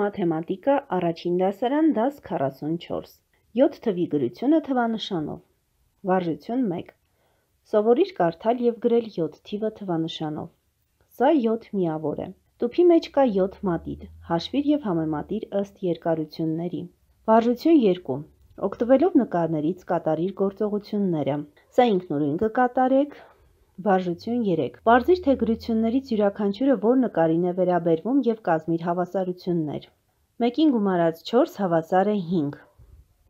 Մաթեմատիկա առաջին դասարան դաս 44։ 7 թվի գրությունը թվանշանով։ Վարժություն 1։ Սովորիր կարդալ եւ գրել 7 թիվը թվանշանով։ Սա 7 միավոր է։ Տուփի մեջ կա 7 մատիտ։ Հաշվիր եւ համեմատիր ըստ երկարությունների։ Վարժություն 2։ Օգտվելով նկարներից կատարիր գործողությունները։ Սա ինքնուրույն կկատարեք, Բաժություն 3. Պարզիր թե գրություններից յուրաքանչյուրը որ նկարին է վերաբերվում եւ կազմիր հավասարություններ։ 1-ին գումարած 4 հավասար է 5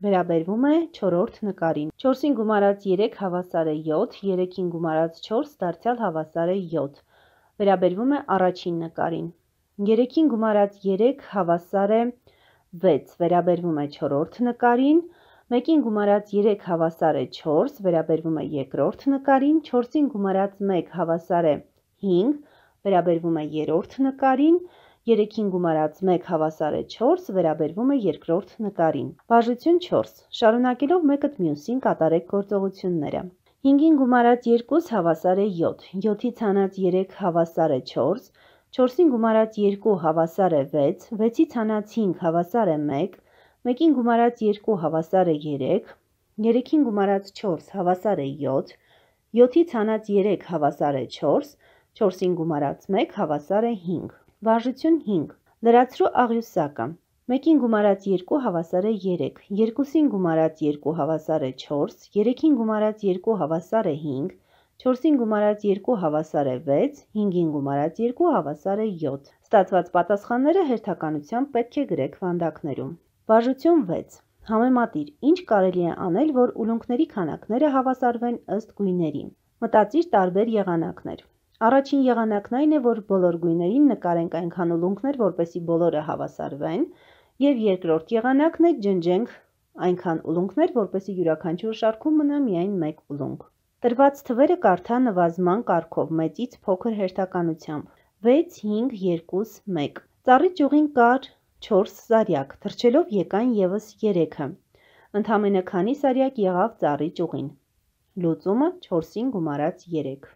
վերաբերվում է 4-րդ նկարին։ 4-ին գումարած 3 հավասար է 7, 3-ին գումարած 4 դարձյալ հավասար է 7։ Վերաբերվում է առաջին նկարին։ 3-ին գումարած 3 հավասար է 6, վերաբերվում է 4-րդ նկարին, 1-ին գումարած 3 հավասար է 4, վերաբերվում է երկրորդ նկարին, 4-ին գումարած 1 հավասար է 5, վերաբերվում է երրորդ նկարին, 3-ին գումարած 1 հավասար է 4, վերաբերվում է երկրորդ նկարին։ Բաժություն 4. Շարունակելով մեկըդ մյուսին կատարեք գործողությունները։ 5-ին գումարած 2 հավասար է 7, 7-ից հանած 3 հավասար է 4, 4-ին գումարած 2 հավասար է 6, 6-ից հանած 5 հավասար է 1, 1-ին գումարած 2 հավասար է 3, 3-ին գումարած 4 հավասար է 7, 7-ից հանած 3 հավասար է 4, 4-ին գումարած 1 հավասար է 5։ Վարժություն 5. Լրացրու աղյուսակը։ 1-ին գումարած 2 հավասար է 3, 2-ին գումարած 2 հավասար է 4, 3-ին գումարած 2 հավասար է 5, 4-ին գումարած 2 հավասար է 6, 5-ին գումարած 2 հավասար է 7։ Ստացված պատասխանները հերթականությամբ պետք է գրեք վանդակներում։ Վարժություն 6. Համեմատիր, ինչ կարելի է անել, որ ուլունքների քանակները հավասարվեն ըստ գույների։ Մտածիր տարբեր եղանակներ։ Առաջին եղանակն այն է, որ բոլոր գույներին նկարենք այնքան ուլունքներ, որպեսի բոլորը հավասարվեն, եւ երկրորդ եղանակն է ջնջենք այնքան ուլունքներ, որպեսի յուրաքանչյուր շարքում մնա միայն մեկ ուլունք։ Տրված թվերը կարդա նվազման կարգով մեծից փոքր հերթականությամբ։ 6 5 2 1 Ծառի ճյուղին կար 4 սարյակ, թրջելով եկան եւս 3-ը։ Ընդամենը քանի սարյակ եղավ ծառի ճյուղին։ Լուծումը 4-ին գումարած 3։